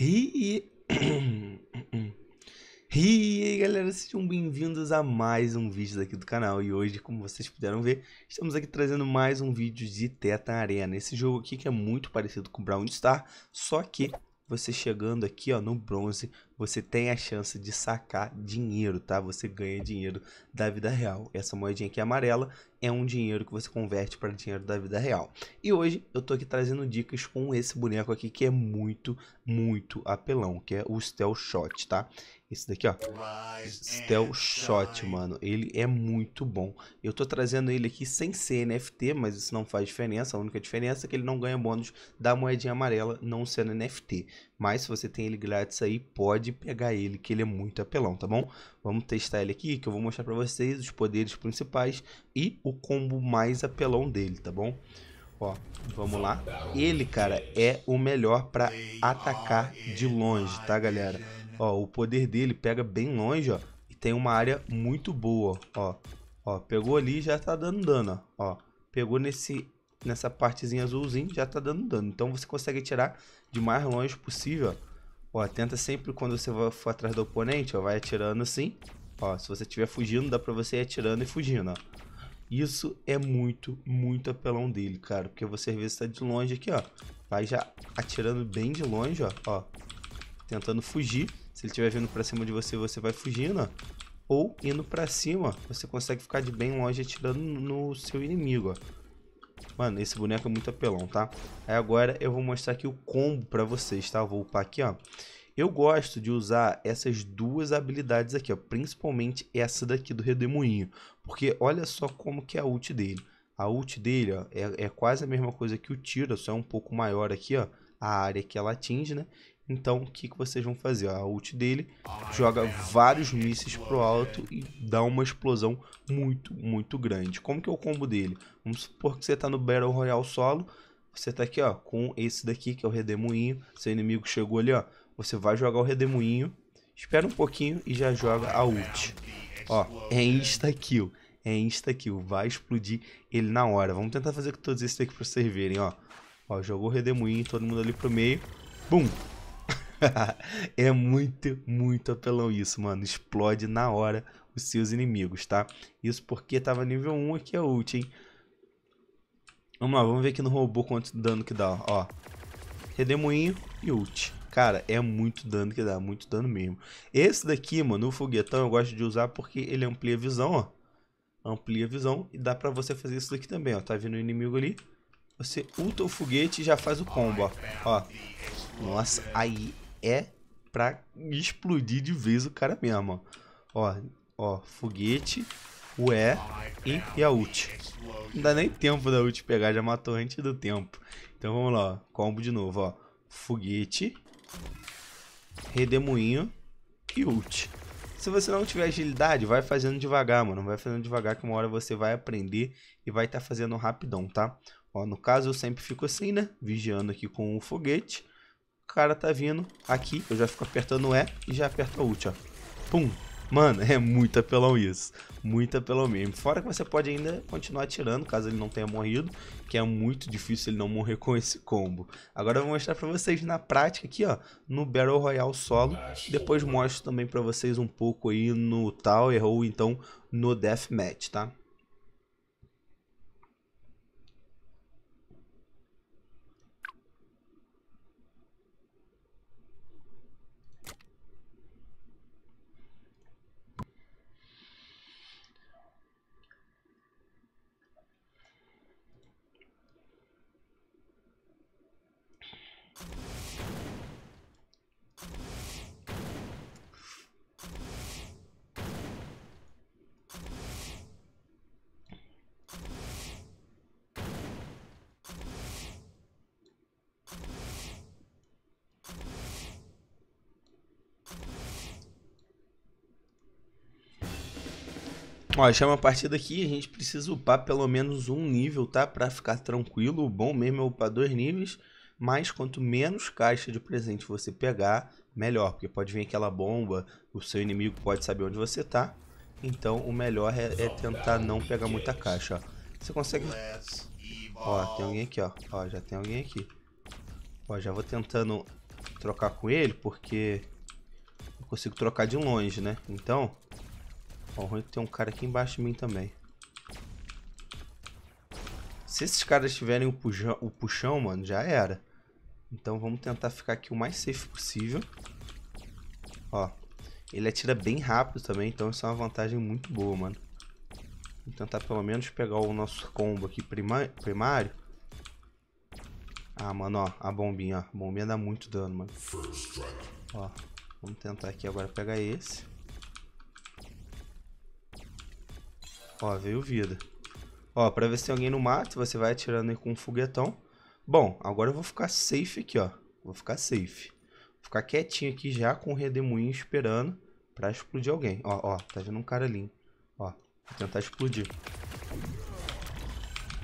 E, aí galera, sejam bem-vindos a mais um vídeo aqui do canal E hoje, como vocês puderam ver, estamos aqui trazendo mais um vídeo de Teta Arena Esse jogo aqui que é muito parecido com Brown Star, só que você chegando aqui ó, no bronze você tem a chance de sacar dinheiro, tá? Você ganha dinheiro da vida real. Essa moedinha aqui amarela é um dinheiro que você converte para dinheiro da vida real. E hoje eu tô aqui trazendo dicas com esse boneco aqui que é muito, muito apelão, que é o Stealth Shot, tá? Esse daqui, ó, Stealth Shot, mano, ele é muito bom. Eu tô trazendo ele aqui sem ser NFT, mas isso não faz diferença. A única diferença é que ele não ganha bônus da moedinha amarela não sendo NFT. Mas se você tem ele grátis aí, pode pegar ele, que ele é muito apelão, tá bom? Vamos testar ele aqui, que eu vou mostrar pra vocês os poderes principais e o combo mais apelão dele, tá bom? Ó, vamos lá. Ele, cara, é o melhor pra atacar de longe, tá, galera? Ó, o poder dele pega bem longe, ó. E tem uma área muito boa, ó. Ó, pegou ali já tá dando dano, ó. Pegou nesse nessa partezinha azulzinha, já tá dando dano. Então você consegue tirar de mais longe possível. Ó, tenta sempre quando você for atrás do oponente, ó, vai atirando assim. Ó, se você estiver fugindo, dá pra você ir atirando e fugindo, ó. Isso é muito, muito apelão dele, cara. Porque você vê se tá de longe aqui, ó. Vai já atirando bem de longe, ó. ó tentando fugir. Se ele estiver vindo pra cima de você, você vai fugindo, ó. Ou indo pra cima, ó. Você consegue ficar de bem longe atirando no seu inimigo, ó. Mano, esse boneco é muito apelão, tá? Aí agora eu vou mostrar aqui o combo pra vocês, tá? vou upar aqui, ó. Eu gosto de usar essas duas habilidades aqui, ó. Principalmente essa daqui do Redemoinho. Porque olha só como que é a ult dele. A ult dele, ó, é, é quase a mesma coisa que o tiro, só é um pouco maior aqui, ó. A área que ela atinge, né? Então, o que, que vocês vão fazer? A ult dele joga vários mísseis pro alto e dá uma explosão muito, muito grande. Como que é o combo dele? Vamos supor que você tá no Battle Royale solo, você tá aqui, ó, com esse daqui, que é o Redemoinho. Seu inimigo chegou ali, ó, você vai jogar o Redemoinho, espera um pouquinho e já joga a ult. Ó, é insta-kill, é insta-kill, vai explodir ele na hora. Vamos tentar fazer com todos esses daqui pra vocês verem, ó. Ó, jogou o Redemoinho, todo mundo ali pro meio. Bum! é muito, muito apelão isso, mano. Explode na hora os seus inimigos, tá? Isso porque tava nível 1 aqui é ult, hein? Vamos lá, vamos ver aqui no robô quanto dano que dá, ó. Redemoinho e ult. Cara, é muito dano que dá, muito dano mesmo. Esse daqui, mano, o foguetão eu gosto de usar porque ele amplia a visão, ó. Amplia a visão e dá pra você fazer isso daqui também, ó. Tá vindo o um inimigo ali. Você ulta o foguete e já faz o combo, ó. ó. Nossa, aí é pra explodir de vez o cara mesmo. Ó, ó, foguete, o E e, a ult. Não dá nem tempo da ult pegar, já matou antes do tempo. Então vamos lá, ó. combo de novo, ó. Foguete, redemoinho e ult. Se você não tiver agilidade, vai fazendo devagar, mano. Vai fazendo devagar que uma hora você vai aprender e vai estar tá fazendo rapidão, tá? Ó, no caso eu sempre fico assim, né? Vigiando aqui com o foguete cara tá vindo aqui, eu já fico apertando E e já aperto a ult, ó. Pum. Mano, é muito apelão isso. Muito apelão mesmo. Fora que você pode ainda continuar atirando, caso ele não tenha morrido, que é muito difícil ele não morrer com esse combo. Agora eu vou mostrar pra vocês na prática aqui, ó, no Battle Royale solo. Ah, Depois mostro também pra vocês um pouco aí no Tower ou então no Deathmatch, tá? Ó, chama a partida aqui, a gente precisa upar pelo menos um nível, tá? Pra ficar tranquilo, o bom mesmo é upar dois níveis, mas quanto menos caixa de presente você pegar, melhor, porque pode vir aquela bomba, o seu inimigo pode saber onde você tá, então o melhor é, é tentar não pegar muita caixa, ó. Você consegue... Ó, tem alguém aqui, ó. Ó, já tem alguém aqui. Ó, já vou tentando trocar com ele, porque eu consigo trocar de longe, né? Então, o ruim é que tem um cara aqui embaixo de mim também. Se esses caras tiverem o, puxão, o puxão, mano, já era. Então vamos tentar ficar aqui o mais safe possível. Ó, ele atira bem rápido também, então isso é uma vantagem muito boa, mano. Vamos tentar pelo menos pegar o nosso combo aqui primário. Ah, mano, ó, a bombinha, ó. A bombinha dá muito dano, mano. Ó, vamos tentar aqui agora pegar esse. Ó, veio vida. Ó, pra ver se tem alguém no mato, você vai atirando aí com um foguetão. Bom, agora eu vou ficar safe aqui, ó. Vou ficar safe. Vou ficar quietinho aqui já com o redemoinho esperando pra explodir alguém. Ó, ó, tá vendo um cara ali. Ó, vou tentar explodir.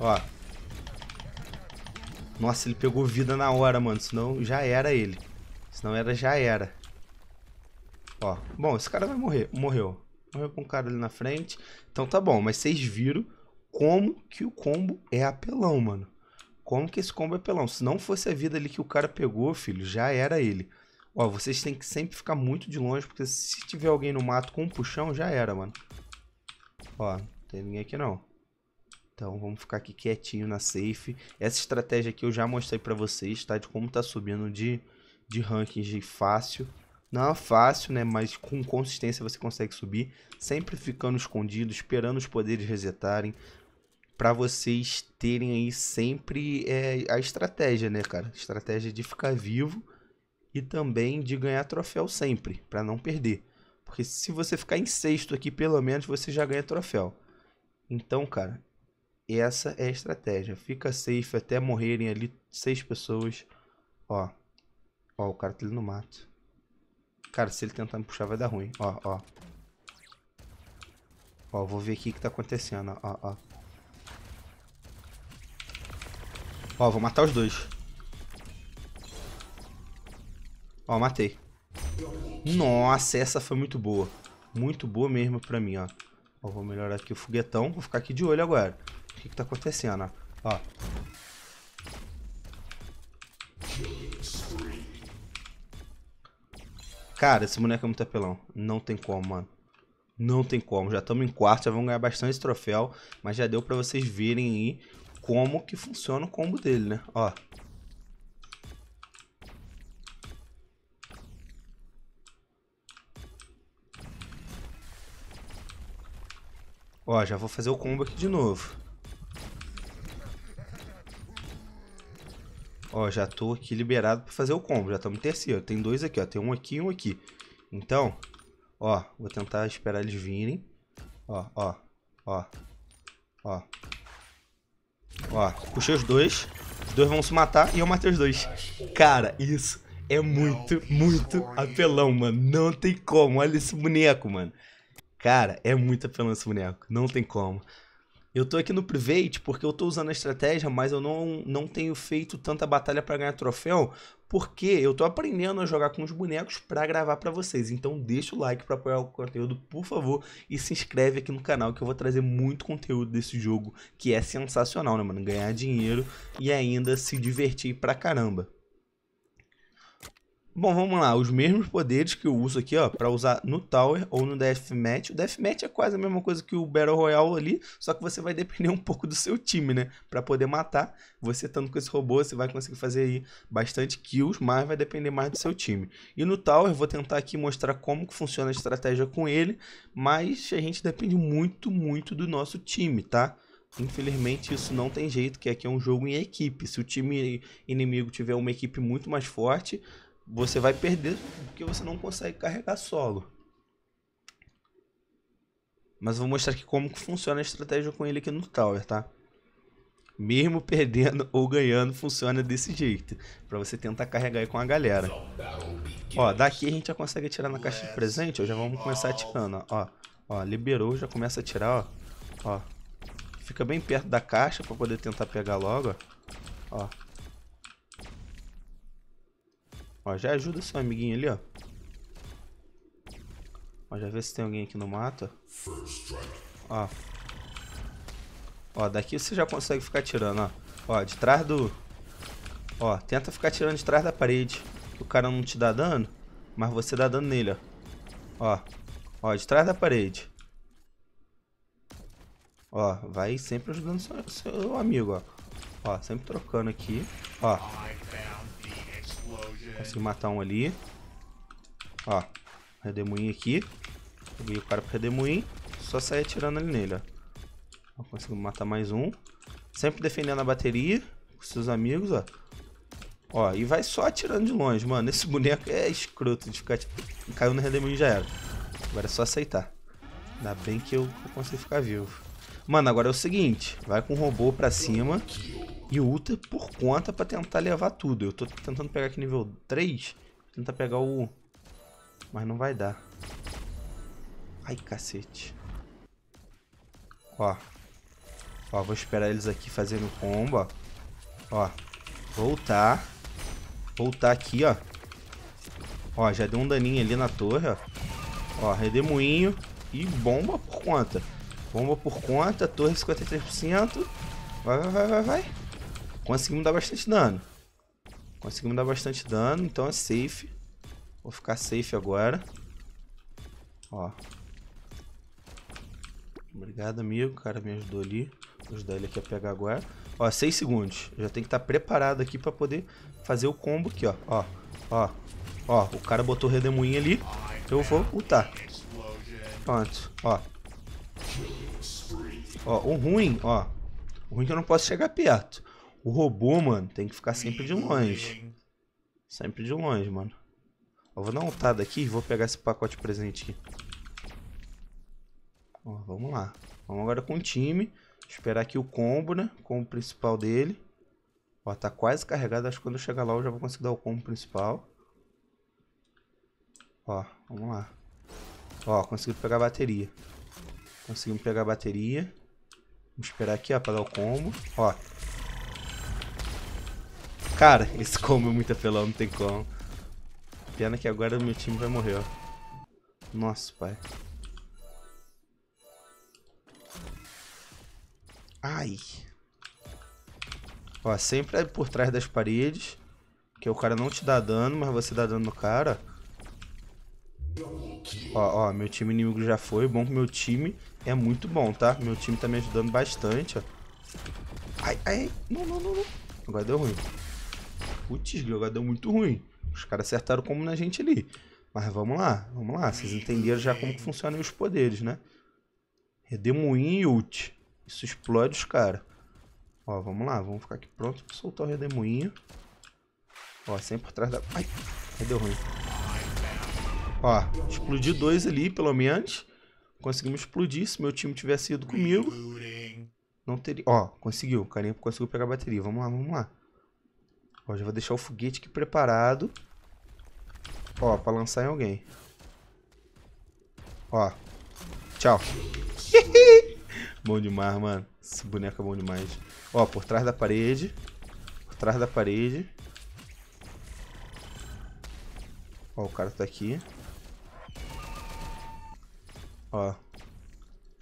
Ó. Nossa, ele pegou vida na hora, mano. Senão já era ele. Senão era, já era. Ó, bom, esse cara vai morrer. Morreu com o cara ali na frente. Então tá bom, mas vocês viram como que o combo é apelão, mano. Como que esse combo é apelão. Se não fosse a vida ali que o cara pegou, filho, já era ele. Ó, vocês têm que sempre ficar muito de longe, porque se tiver alguém no mato com um puxão, já era, mano. Ó, não tem ninguém aqui não. Então vamos ficar aqui quietinho na safe. Essa estratégia aqui eu já mostrei pra vocês, tá? De como tá subindo de, de rankings de fácil. Não é fácil, né? Mas com consistência você consegue subir, sempre ficando escondido, esperando os poderes resetarem, para vocês terem aí sempre é, a estratégia, né, cara? Estratégia de ficar vivo e também de ganhar troféu sempre, para não perder. Porque se você ficar em sexto aqui, pelo menos você já ganha troféu. Então, cara, essa é a estratégia. Fica safe até morrerem ali seis pessoas. Ó, ó o cara tá ali no mato. Cara, se ele tentar me puxar vai dar ruim. Ó, ó. Ó, vou ver aqui o que tá acontecendo, ó, ó. Ó, vou matar os dois. Ó, matei. Nossa, essa foi muito boa. Muito boa mesmo pra mim, ó. Ó, vou melhorar aqui o foguetão. Vou ficar aqui de olho agora. O que que tá acontecendo, ó. Ó. Cara, esse boneco é muito apelão. Não tem como, mano. Não tem como. Já estamos em quarto, já vamos ganhar bastante troféu. Mas já deu pra vocês verem aí como que funciona o combo dele, né? Ó. Ó, já vou fazer o combo aqui de novo. Ó, já tô aqui liberado pra fazer o combo. Já estamos no terceiro. Tem dois aqui, ó. Tem um aqui e um aqui. Então, ó, vou tentar esperar eles virem. Ó, ó, ó, ó. Ó, puxei os dois. Os dois vão se matar e eu matei os dois. Cara, isso é muito, muito apelão, mano. Não tem como. Olha esse boneco, mano. Cara, é muito apelão esse boneco. Não tem como. Eu tô aqui no private porque eu tô usando a estratégia, mas eu não, não tenho feito tanta batalha para ganhar troféu, porque eu tô aprendendo a jogar com os bonecos para gravar para vocês. Então deixa o like para apoiar o conteúdo, por favor, e se inscreve aqui no canal que eu vou trazer muito conteúdo desse jogo, que é sensacional, né, mano? Ganhar dinheiro e ainda se divertir pra caramba. Bom, vamos lá. Os mesmos poderes que eu uso aqui, ó, para usar no Tower ou no Deathmatch. O Deathmatch é quase a mesma coisa que o Battle Royale ali, só que você vai depender um pouco do seu time, né? Para poder matar, você estando com esse robô, você vai conseguir fazer aí bastante kills, mas vai depender mais do seu time. E no Tower, vou tentar aqui mostrar como que funciona a estratégia com ele, mas a gente depende muito, muito do nosso time, tá? Infelizmente isso não tem jeito, que aqui é um jogo em equipe. Se o time inimigo tiver uma equipe muito mais forte, você vai perder porque você não consegue carregar solo. Mas eu vou mostrar aqui como funciona a estratégia com ele aqui no Tower, tá? Mesmo perdendo ou ganhando, funciona desse jeito. Pra você tentar carregar aí com a galera. Ó, daqui a gente já consegue atirar na caixa de presente. Ó, já vamos começar atirando, ó. Ó, liberou, já começa a atirar, ó. Ó. Fica bem perto da caixa pra poder tentar pegar logo, ó. Ó. Ó, já ajuda seu amiguinho ali, ó. Ó, já vê se tem alguém aqui no mato. Ó. Ó, daqui você já consegue ficar tirando, ó. Ó, de trás do... Ó, tenta ficar tirando de trás da parede. O cara não te dá dano, mas você dá dano nele, ó. Ó, ó, de trás da parede. Ó, vai sempre ajudando seu, seu amigo, ó. Ó, sempre trocando aqui. Ó. Consegui matar um ali. Ó, redemoinho aqui. Peguei o cara pro redemoinho. Só sair atirando ali nele, ó. Consegui matar mais um. Sempre defendendo a bateria com seus amigos, ó. Ó, e vai só atirando de longe, mano. Esse boneco é escroto de ficar, tipo, caiu no redemoinho já era. Agora é só aceitar. Ainda bem que eu, eu consegui ficar vivo. Mano, agora é o seguinte. Vai com o robô pra cima. E o Ultra é por conta pra tentar levar tudo. Eu tô tentando pegar aqui nível 3. Tentar pegar o... Mas não vai dar. Ai, cacete. Ó. Ó, vou esperar eles aqui fazendo combo, ó. Ó. Voltar. Voltar aqui, ó. Ó, já deu um daninho ali na torre, ó. Ó, redemoinho e bomba por conta. Bomba por conta, torre 53%. Vai, vai, vai, vai, vai. Conseguimos dar bastante dano. Conseguimos dar bastante dano, então é safe. Vou ficar safe agora. Ó. Obrigado, amigo. O cara me ajudou ali. Vou ajudar ele aqui a pegar agora. Ó, 6 segundos. já tem que estar tá preparado aqui pra poder fazer o combo aqui, ó. Ó, ó. Ó, o cara botou redemoinho ali. Eu vou ultar. Pronto, ó. Ó, o ruim, ó. O ruim é que eu não posso chegar perto. O robô, mano, tem que ficar sempre de longe. Sempre de longe, mano. Eu vou dar uma tado aqui e vou pegar esse pacote presente aqui. Ó, vamos lá. Vamos agora com o time. Esperar aqui o combo, né? O combo principal dele. Ó, tá quase carregado. Acho que quando eu chegar lá eu já vou conseguir dar o combo principal. Ó, vamos lá. Ó, conseguimos pegar a bateria. Conseguimos pegar a bateria. Vamos esperar aqui, ó, pra dar o combo. Ó, Cara, esse combo é muito apelão, não tem como. Pena que agora o meu time vai morrer, ó. Nossa, pai. Ai. Ó, sempre é por trás das paredes. Que o cara não te dá dano, mas você dá dano no cara. Ó, ó, meu time inimigo já foi. Bom que meu time é muito bom, tá? Meu time tá me ajudando bastante, ó. Ai, ai, não, não, não, não. Agora deu ruim putz, jogador muito ruim. Os caras acertaram como na gente ali. Mas vamos lá, vamos lá. Vocês entenderam já como que funcionam os poderes, né? Redemoinho e ult. Isso explode os caras. Ó, vamos lá, vamos ficar aqui pronto pra soltar o redemoinho. Ó, sempre por trás da... Ai, deu ruim. Ó, explodi dois ali, pelo menos. Conseguimos explodir, se meu time tivesse ido comigo. Não teria... Ó, conseguiu, o carinha conseguiu pegar a bateria. Vamos lá, vamos lá. Ó, já vou deixar o foguete aqui preparado. Ó, pra lançar em alguém. Ó. Tchau. bom demais, mano. Esse boneco é bom demais. Ó, por trás da parede. Por trás da parede. Ó, o cara tá aqui. Ó.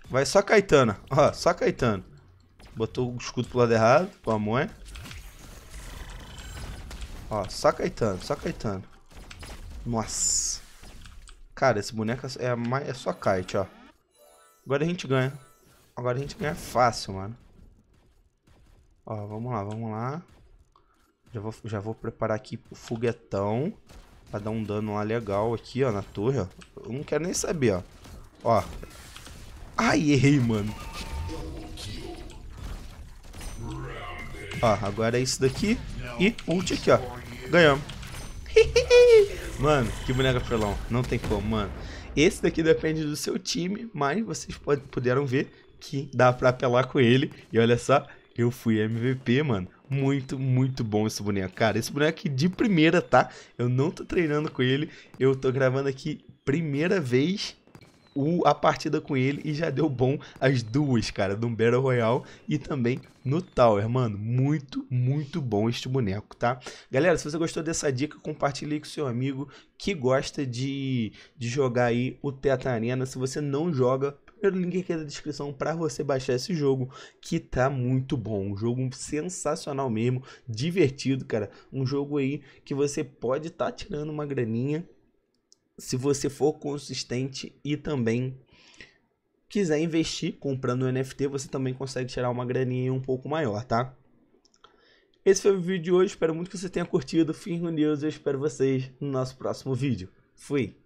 Vai só Caetano. Ó, só Caetano. Botou o escudo pro lado errado, com a mãe. Ó, só Caetano, só Caetano. Nossa. Cara, esse boneco é, mais, é só kite, ó. Agora a gente ganha. Agora a gente ganha fácil, mano. Ó, vamos lá, vamos lá. Já vou, já vou preparar aqui o foguetão. Pra dar um dano lá legal aqui, ó, na torre, ó. Eu não quero nem saber, ó. Ó. Ai, errei, mano. Ó, agora é isso daqui. E ult aqui, ó. Ganhamos. mano, que boneca pelão. Não tem como, mano. Esse daqui depende do seu time, mas vocês puderam ver que dá pra apelar com ele. E olha só, eu fui MVP, mano. Muito, muito bom esse boneco. Cara, esse boneco aqui de primeira, tá? Eu não tô treinando com ele. Eu tô gravando aqui primeira vez o, a partida com ele e já deu bom as duas, cara, no Battle Royale e também no Tower, mano. Muito, muito bom este boneco, tá? Galera, se você gostou dessa dica, compartilhe com seu amigo que gosta de, de jogar aí o Teta Arena. Se você não joga, primeiro link aqui na descrição para você baixar esse jogo, que tá muito bom, um jogo sensacional mesmo, divertido, cara, um jogo aí que você pode estar tá tirando uma graninha se você for consistente e também quiser investir comprando NFT, você também consegue tirar uma graninha um pouco maior, tá? Esse foi o vídeo de hoje, espero muito que você tenha curtido. Fim com Deus, eu espero vocês no nosso próximo vídeo. Fui!